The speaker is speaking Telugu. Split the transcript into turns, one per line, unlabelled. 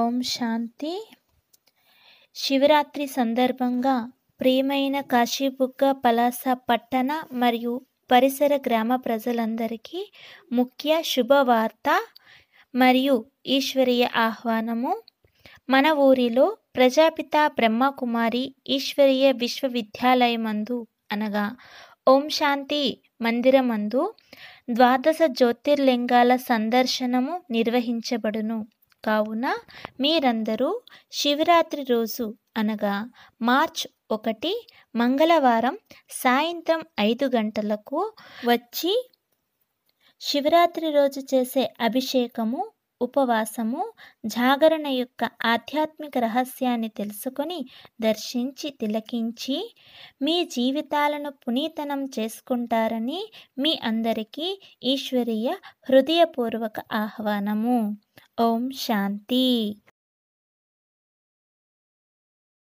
ఓం శాంతి శివరాత్రి సందర్భంగా ప్రియమైన కాశీబుగ్గ పలాస పట్టణ మరియు పరిసర గ్రామ ప్రజలందరికీ ముఖ్య శుభవార్త మరియు ఈశ్వరీయ ఆహ్వానము మన ఊరిలో ప్రజాపిత బ్రహ్మకుమారి ఈశ్వరీయ విశ్వవిద్యాలయమందు అనగా ఓం శాంతి మందిరమందు ద్వాదశ జ్యోతిర్లింగాల సందర్శనము నిర్వహించబడును కావున మీరందరూ శివరాత్రి రోజు అనగా మార్చ్ ఒకటి మంగళవారం సాయంత్రం ఐదు గంటలకు వచ్చి శివరాత్రి రోజు చేసే అభిషేకము ఉపవాసము జాగరణ యొక్క ఆధ్యాత్మిక రహస్యాన్ని తెలుసుకొని దర్శించి తిలకించి మీ జీవితాలను పునీతనం చేసుకుంటారని మీ అందరికీ ఈశ్వరీయ హృదయపూర్వక ఆహ్వానము ఓం శాంతి